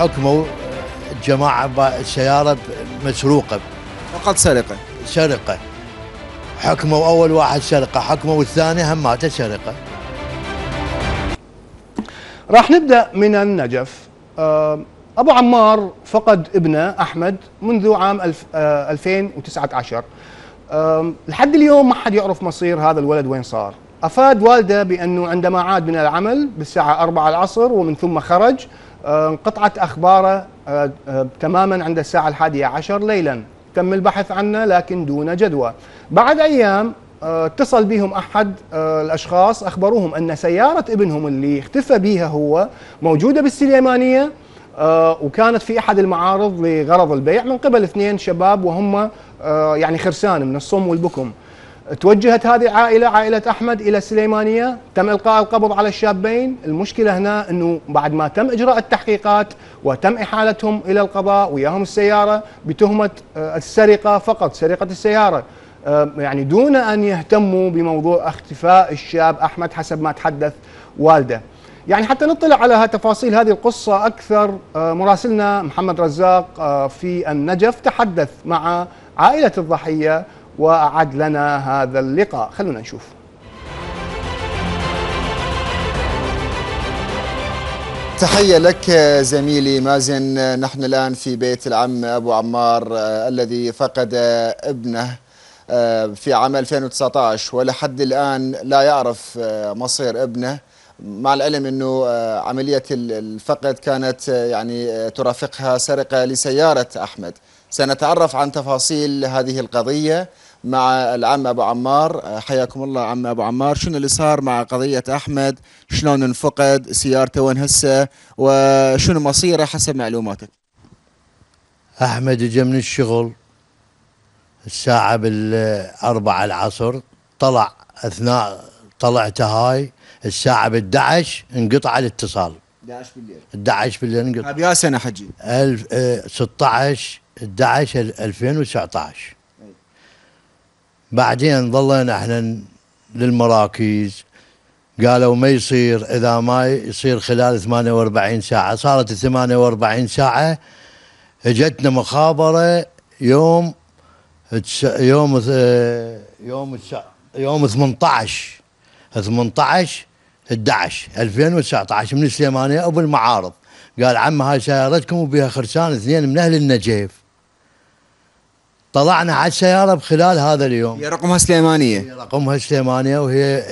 حكموا الجماعة السيارة مسروقة فقط سرقة سرقة حكموا أول واحد سرقة حكموا الثاني هم مات سرقة راح نبدأ من النجف آه، أبو عمار فقد ابنه أحمد منذ عام 2019 آه، آه، لحد اليوم ما حد يعرف مصير هذا الولد وين صار أفاد والده بأنه عندما عاد من العمل بالساعة 4 العصر ومن ثم خرج آه، انقطعت أخباره آه، آه، تماما عند الساعة الحادية عشر ليلا تم البحث عنه لكن دون جدوى بعد أيام اتصل بهم احد الاشخاص اخبروهم ان سياره ابنهم اللي اختفى بيها هو موجوده بالسليمانيه وكانت في احد المعارض لغرض البيع من قبل اثنين شباب وهم يعني خرسان من الصم والبكم توجهت هذه العائلة عائلة أحمد إلى السليمانية تم إلقاء القبض على الشابين المشكلة هنا أنه بعد ما تم إجراء التحقيقات وتم إحالتهم إلى القضاء وياهم السيارة بتهمة آه، السرقة فقط سرقة السيارة آه، يعني دون أن يهتموا بموضوع اختفاء الشاب أحمد حسب ما تحدث والده يعني حتى نطلع على تفاصيل هذه القصة أكثر آه، مراسلنا محمد رزاق في النجف تحدث مع عائلة الضحية وأعد لنا هذا اللقاء خلونا نشوف تحية لك زميلي مازن نحن الآن في بيت العم أبو عمار آه، الذي فقد ابنه آه، في عام 2019 ولحد الآن لا يعرف آه، مصير ابنه مع العلم أنه عملية الفقد كانت يعني ترافقها سرقة لسيارة أحمد سنتعرف عن تفاصيل هذه القضية مع العم أبو عمار آه، حياكم الله عم أبو عمار شنو اللي صار مع قضية أحمد شلون انفقد سيارته وين هسه وشنو مصيره حسب معلوماتك أحمد جاء من الشغل الساعة بالأربعة العصر طلع أثناء طلعته هاي الساعة بالدعش انقطع الاتصال 11 بالليل 11 بالليل انقطع بيا سنة حجي 16 11 2019 بعدين ظلنا احنا للمراكز قالوا ما يصير اذا ما يصير خلال 48 ساعه صارت 48 ساعه اجتنا مخابره يوم يوم يوم يوم 18 18 11 2019 من السليمانيه ابو المعارض قال عم هاي سيارتكم وبها خرسان اثنين من اهل النجف طلعنا على السياره بخلال هذا اليوم هي رقمها سليمانيه هي رقمها سليمانيه وهي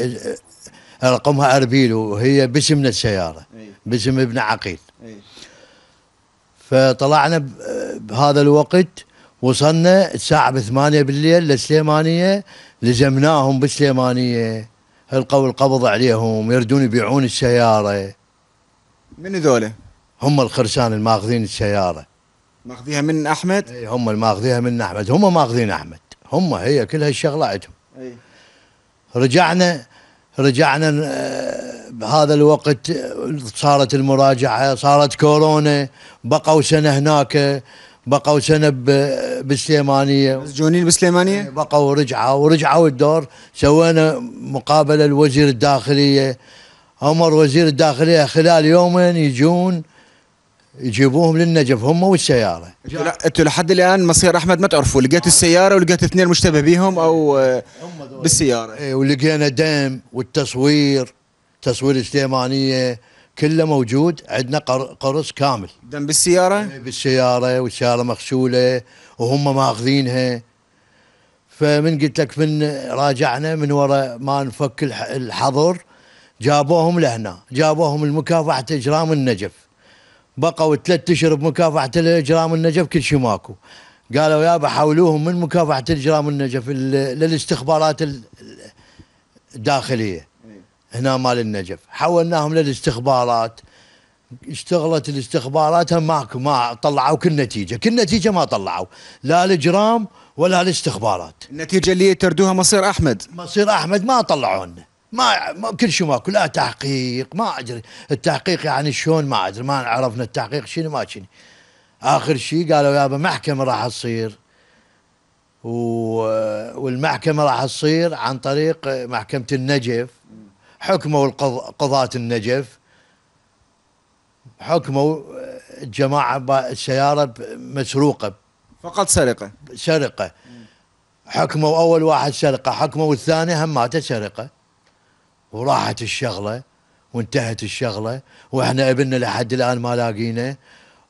رقمها اربيل وهي باسمنا السياره باسم ابن عقيل فطلعنا بهذا الوقت وصلنا الساعة بثمانية بالليل لسليمانية لزمناهم بسليمانية القوا القبض عليهم يردون يبيعون السيارة من ذولا؟ هم الخرسان الماخذين السيارة ماخذيها من احمد اي هم اللي ماخذيها من احمد هم ماخذين احمد هم هي كل هالشغله عندهم اي رجعنا رجعنا آه، بهذا الوقت صارت المراجعه صارت كورونا بقوا سنه هناك بقوا سنه بالسليمانيه مسجونين بالسليمانيه؟ إيه، بقوا ورجعوا ورجعوا الدور سوينا مقابله لوزير الداخليه عمر وزير الداخليه خلال يومين يجون يجيبوهم للنجف هم والسياره انتوا لحد الان مصير احمد ما تعرفوا لقيت السياره ولقيت اثنين مشتبه بيهم او آه، بالسياره اي ولقينا دم والتصوير تصوير السليمانيه كله موجود عندنا قرص كامل دم بالسياره إيه، بالسياره والسياره مغسوله وهم ماخذينها فمن قلت لك من راجعنا من وراء ما نفك الحظر جابوهم لهنا جابوهم المكافحه اجرام النجف بقوا ثلاث اشهر بمكافحه الاجرام النجف كل شيء ماكو قالوا يابا حولوهم من مكافحه الاجرام النجف للاستخبارات الداخليه هنا مال النجف حولناهم للاستخبارات اشتغلت الاستخبارات ماكو ما طلعوا كل نتيجه، كل نتيجه ما طلعوا، لا الاجرام ولا الاستخبارات. النتيجه اللي تردوها مصير احمد. مصير احمد ما طلعوا لنا. ما, ما كل شيء ماكو لا تحقيق ما ادري التحقيق يعني شلون ما ادري ما عرفنا التحقيق شنو ما شنو اخر شيء قالوا يابا محكمه راح تصير و... والمحكمه راح تصير عن طريق محكمه النجف حكموا قضاة النجف حكموا الجماعه السياره مسروقه فقط سرقه سرقه حكموا اول واحد سرقه حكموا الثاني هماته سرقه وراحت الشغله وانتهت الشغله واحنا ابننا لحد الان ما لاقينا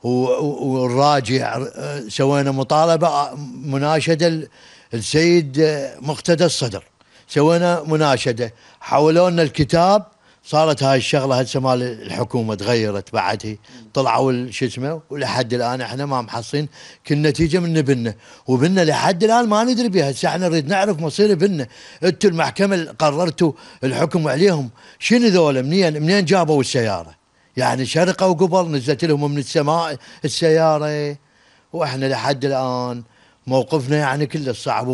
والراجع آه، سوينا مطالبه آه، مناشده السيد آه، مقتدى الصدر سوينا مناشده حولونا الكتاب صارت هاي الشغله هسه مال الحكومه تغيرت بعد هي طلعوا شو اسمه ولحد الان احنا ما محصين كل نتيجه من بنا وبنا لحد الان ما ندري بها هسه احنا نريد نعرف مصير بنا انتم المحكمه قررتوا الحكم عليهم شنو ذولا منين منين جابوا السياره؟ يعني شرقوا قبل نزلت لهم من السماء السياره واحنا لحد الان موقفنا يعني كله صعب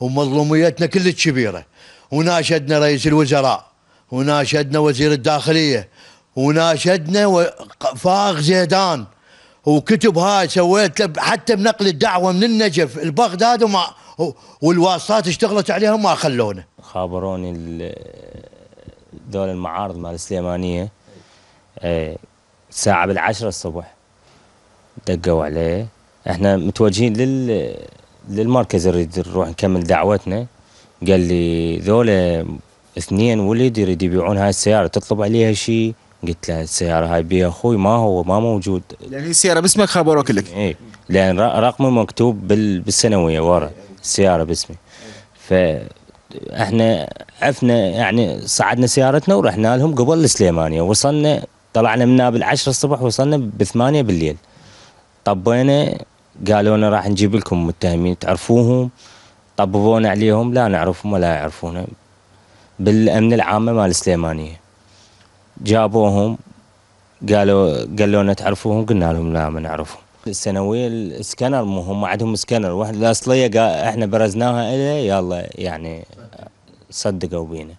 ومظلوميتنا كلش كبيره وناشدنا رئيس الوزراء وناشدنا وزير الداخليه وناشدنا فاق زيدان وكتب هاي سويت له حتى بنقل الدعوه من النجف لبغداد وما والواسطات اشتغلت عليها وما خلونا خابروني دول المعارض مال السليمانيه الساعه آه، بالعشرة الصبح دقوا عليه احنا متوجهين لل للمركز نريد نروح نكمل دعوتنا قال لي ذولا اثنين ولد يريد يبيعون هاي السيارة تطلب عليها شيء قلت له السيارة هاي بيها أخوي ما هو ما موجود يعني السيارة باسمك خابروك لك إيه لأن رقمي مكتوب بالسنوية ورا السيارة باسمي فإحنا عفنا يعني صعدنا سيارتنا ورحنا لهم قبل السليمانية وصلنا طلعنا نابل بالعشرة الصبح وصلنا بثمانية بالليل طبينا قالوا لنا راح نجيب لكم متهمين تعرفوهم طببونا عليهم لا نعرفهم ولا يعرفونا بالامن العامه مال السليمانيه جابوهم قالوا قالوا لنا تعرفوهم قلنا لهم لا ما نعرفهم السنويه السكنر مو هم عندهم سكنر واحد الاصليه قال احنا برزناها إلي يلا يعني صدقوا بينا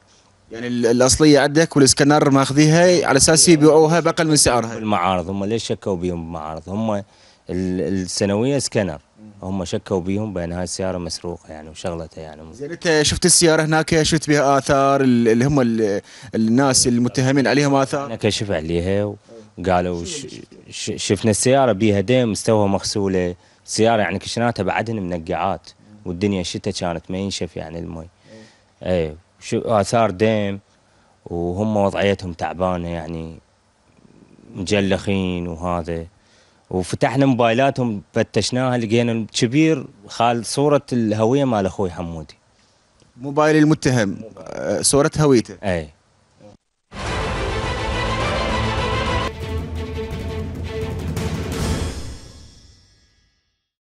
يعني الاصليه عندك والسكنر ماخذيها على اساس يبيعوها باقل من سعرها المعارض هم ليش شكوا بيهم بالمعارض هم السنويه سكنر هم شكوا بيهم بان هاي السياره مسروقه يعني وشغلتها يعني زين انت شفت السياره هناك شفت بها اثار اللي هم الناس المتهمين عليهم اثار انا كشف عليها وقالوا شفنا السياره بيها دم مستوى مغسوله السياره يعني كشناتها بعدهن منقعات والدنيا شتا كانت ما ينشف يعني المي اي شو اثار دم وهم وضعيتهم تعبانه يعني مجلخين وهذا وفتحنا موبايلاتهم فتشناها لقينا كبير خال صورة الهوية مال أخوي حمودي موبايل المتهم آه، صورة هويته أي